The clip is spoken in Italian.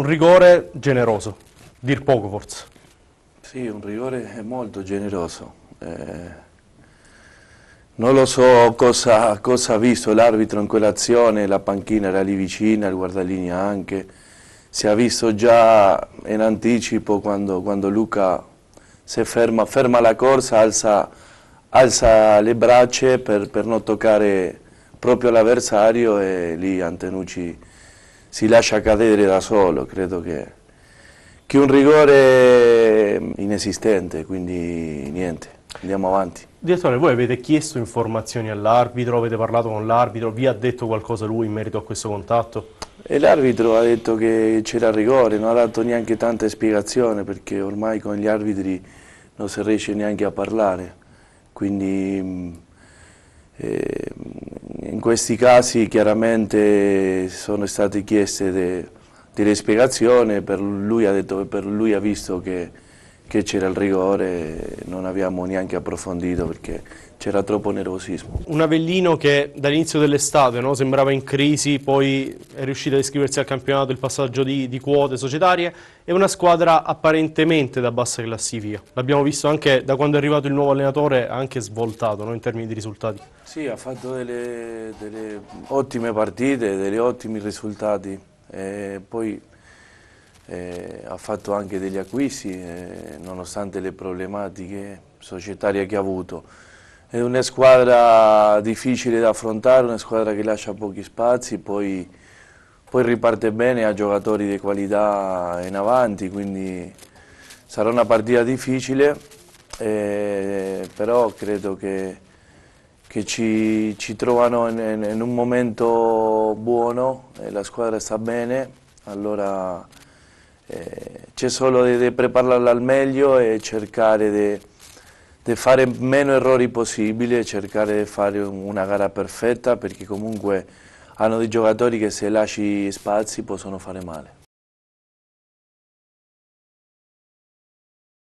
un rigore generoso, dir poco forse. Sì, un rigore molto generoso. Eh, non lo so cosa, cosa ha visto l'arbitro in quell'azione, la panchina era lì vicina, il guardalinea anche. Si è visto già in anticipo quando, quando Luca si ferma, ferma la corsa, alza, alza le braccia per, per non toccare proprio l'avversario e lì Antenucci si lascia cadere da solo, credo che, che un rigore inesistente, quindi niente, andiamo avanti. Direttore, voi avete chiesto informazioni all'arbitro, avete parlato con l'arbitro, vi ha detto qualcosa lui in merito a questo contatto? E l'arbitro ha detto che c'era rigore, non ha dato neanche tanta spiegazione perché ormai con gli arbitri non si riesce neanche a parlare, quindi mm, eh, questi casi chiaramente sono state chieste delle de spiegazioni, per lui ha detto che per lui ha visto che che c'era il rigore non abbiamo neanche approfondito perché c'era troppo nervosismo. Un Avellino che dall'inizio dell'estate no, sembrava in crisi, poi è riuscito ad iscriversi al campionato, il passaggio di, di quote societarie, è una squadra apparentemente da bassa classifica. L'abbiamo visto anche da quando è arrivato il nuovo allenatore, anche svoltato no, in termini di risultati. Sì, ha fatto delle, delle ottime partite, degli ottimi risultati. E poi eh, ha fatto anche degli acquisti eh, nonostante le problematiche societarie che ha avuto. È una squadra difficile da affrontare, una squadra che lascia pochi spazi, poi, poi riparte bene, ha giocatori di qualità in avanti, quindi sarà una partita difficile, eh, però credo che, che ci, ci, trovano in, in, un momento buono, eh, la squadra sta bene, allora eh, c'è solo di prepararla al meglio e cercare di fare meno errori possibili e cercare di fare una gara perfetta perché comunque hanno dei giocatori che se lasci spazi possono fare male.